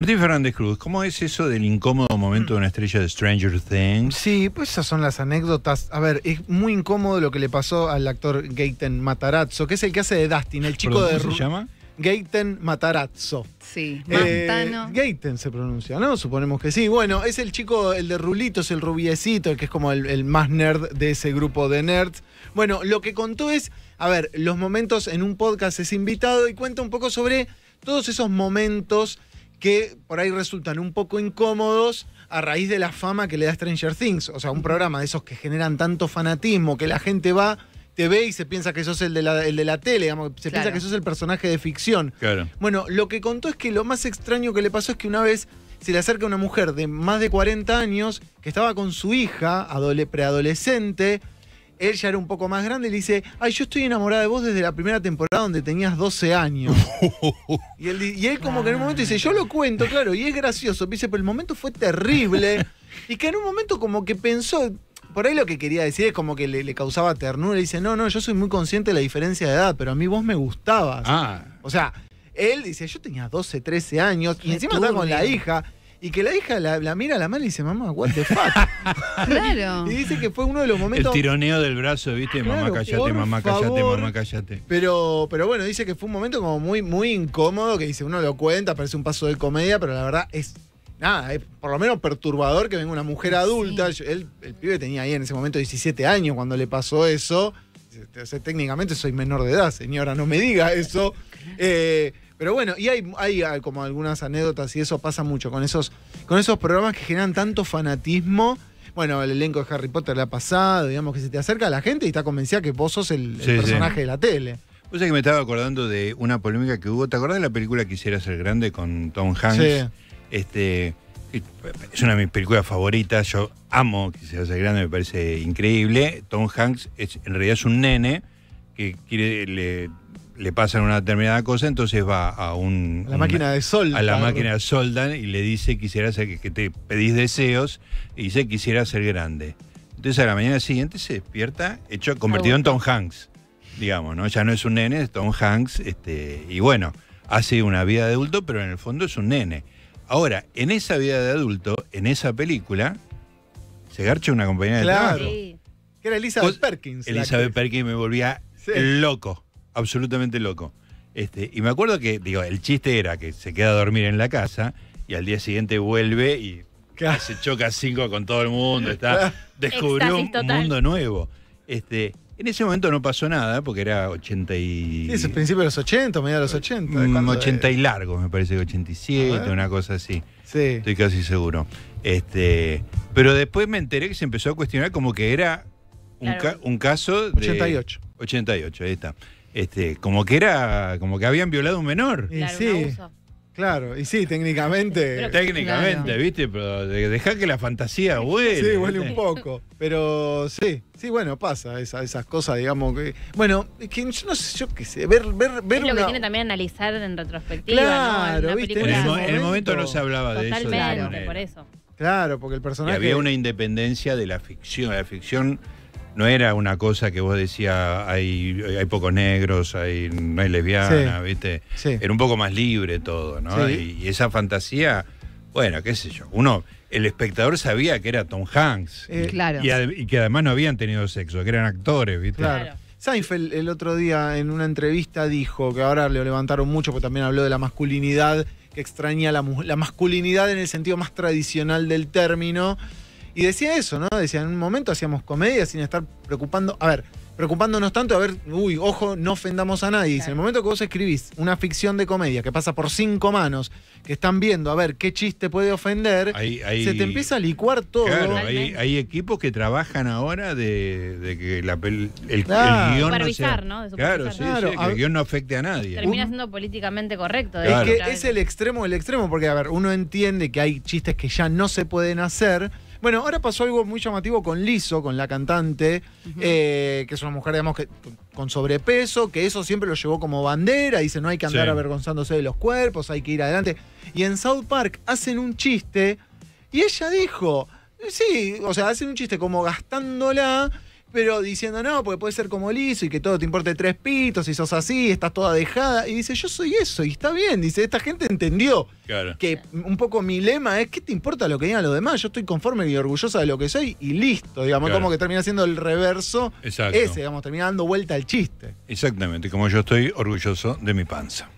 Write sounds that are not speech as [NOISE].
Martín Fernández Cruz, ¿cómo es eso del incómodo momento de una estrella de Stranger Things? Sí, pues esas son las anécdotas. A ver, es muy incómodo lo que le pasó al actor Gaten Matarazzo, que es el que hace de Dustin, el chico de... ¿Cómo se llama? Gaten Matarazzo. Sí, eh, Mantano. Gaten se pronuncia, ¿no? Suponemos que sí. Bueno, es el chico, el de rulitos, el rubiecito, que es como el más nerd de ese grupo de nerds. Bueno, lo que contó es, a ver, los momentos en un podcast es invitado y cuenta un poco sobre todos esos momentos que por ahí resultan un poco incómodos a raíz de la fama que le da Stranger Things. O sea, un programa de esos que generan tanto fanatismo que la gente va, te ve y se piensa que sos el de la, el de la tele, se piensa que sos el personaje de ficción. Bueno, lo que contó es que lo más extraño que le pasó es que una vez se le acerca una mujer de más de 40 años que estaba con su hija, preadolescente, él ya era un poco más grande y le dice, ay, yo estoy enamorada de vos desde la primera temporada donde tenías 12 años. [LAUGHS] y, él, y como que en un momento dice, yo lo cuento, claro, y es gracioso. Dice, pero el momento fue terrible. y que en un momento como que pensó, por ahí lo que quería decir es como que le, causaba ternura. y dice, no, no, yo soy muy consciente de la diferencia de edad, pero a mí vos me gustabas. Ah. O sea, él dice, yo tenía 12, 13 años y encima estaba con la hija. Y que la hija la, mira a la mano y dice, mamá, what the fuck. [LAUGHS] claro. Y dice que fue uno de los momentos. El tironeo del brazo, viste, mamá, cállate, mamá, cállate, mamá, cállate. Pero, pero bueno, dice que fue un momento como muy, muy incómodo, que dice, uno lo cuenta, parece un paso de comedia, pero la verdad es nada, es por lo menos perturbador que venga una mujer adulta. el pibe tenía ahí en ese momento 17 años cuando le pasó eso. O técnicamente soy menor de edad, señora, no me diga eso. [LAUGHS] Eh, pero bueno, y hay, hay como algunas anécdotas y eso pasa mucho con esos, con esos programas que generan tanto fanatismo. Bueno, el elenco de Harry Potter le ha pasado, digamos que se te acerca a la gente y está convencida que vos sos el, personaje de la tele. Vos sabés que me estaba acordando de una polémica que hubo. ¿Te acordás de la película Quisiera ser grande con Tom Hanks? Este, es una de mis películas favoritas. Yo amo Quisiera ser grande, me parece increíble. Tom Hanks en realidad es un nene que quiere, le, le pasan una determinada cosa, entonces va a un... la máquina de sol. A la máquina de soldan y le dice, quisiera que, te pedís deseos, y dice, quisiera ser grande. Entonces a la mañana siguiente se despierta, hecho, convertido en Tom Hanks, digamos, ¿no? Ya no es un nene, es Tom Hanks, este, y bueno, hace una vida de adulto, pero en el fondo es un nene. Ahora, en esa vida de adulto, en esa película, se garcha una compañera de Sí. Que era Elizabeth Perkins. Elizabeth Perkins me volvía loco absolutamente loco. Este, y me acuerdo que, digo, el chiste era que se queda a dormir en la casa y al día siguiente vuelve y se choca cinco con todo el mundo, está, descubrió un mundo nuevo. Este, en ese momento no pasó nada, porque era 80 y... es el principio de los 80, media de los 80. Un 80 y largo, me parece que 87, una cosa así. Estoy casi seguro. Este, pero después me enteré que se empezó a cuestionar como que era un, un caso de... 88. 88, ahí está este, como que era, como que habían violado un menor. claro, sí. Claro, y sí, técnicamente. [LAUGHS] técnicamente, ¿viste? Pero dejá que la fantasía huele. Sí, huele un poco. Pero sí, sí, bueno, pasa esas cosas, digamos. que Bueno, es que yo no sé, yo qué sé. Ver, ver, ver. lo que tiene también analizar en retrospectiva. Claro, en ¿viste? En el, momento no se hablaba de eso. eso. Claro, porque el personaje. había una independencia de la ficción. La ficción no era una cosa que vos decías, hay, hay pocos negros, hay, no hay lesbianas, ¿viste? Era un poco más libre todo, ¿no? Y, esa fantasía, bueno, qué sé yo, uno, el espectador sabía que era Tom Hanks. Eh, y, Y, que además no habían tenido sexo, que eran actores, ¿viste? Claro. Seinfeld el otro día en una entrevista dijo que ahora le levantaron mucho porque también habló de la masculinidad, que extraña la, la masculinidad en el sentido más tradicional del término. Y decía eso, ¿no? Decía, en un momento hacíamos comedia sin estar preocupando. A ver, preocupándonos tanto, a ver, uy, ojo, no ofendamos a nadie. Dice, En el momento que vos escribís una ficción de comedia que pasa por cinco manos, que están viendo a ver qué chiste puede ofender, se te empieza a licuar todo. Claro, hay, equipos que trabajan ahora de, que la, el, claro. guión no, claro, sí, Sí, que el guión no afecte a nadie. Termina siendo políticamente correcto. Es que es el extremo del extremo, porque, a ver, uno entiende que hay chistes que ya no se pueden hacer bueno, ahora pasó algo muy llamativo con Liso, con la cantante, eh, que es una mujer, digamos, que con sobrepeso, que eso siempre lo llevó como bandera, dice no hay que andar avergonzándose de los cuerpos, hay que ir adelante. Y en South Park hacen un chiste y ella dijo, sí, o sea, hacen un chiste como gastándola pero diciendo no, porque puede ser como liso y que todo te importe tres pitos, y sos así, estás toda dejada. Y dice, yo soy eso y está bien. Dice, esta gente entendió que un poco mi lema es: que te importa lo que digan los demás? Yo estoy conforme y orgullosa de lo que soy y listo. Digamos, como que termina siendo el reverso ese, digamos, termina dando vuelta al chiste. Exactamente, como yo estoy orgulloso de mi panza.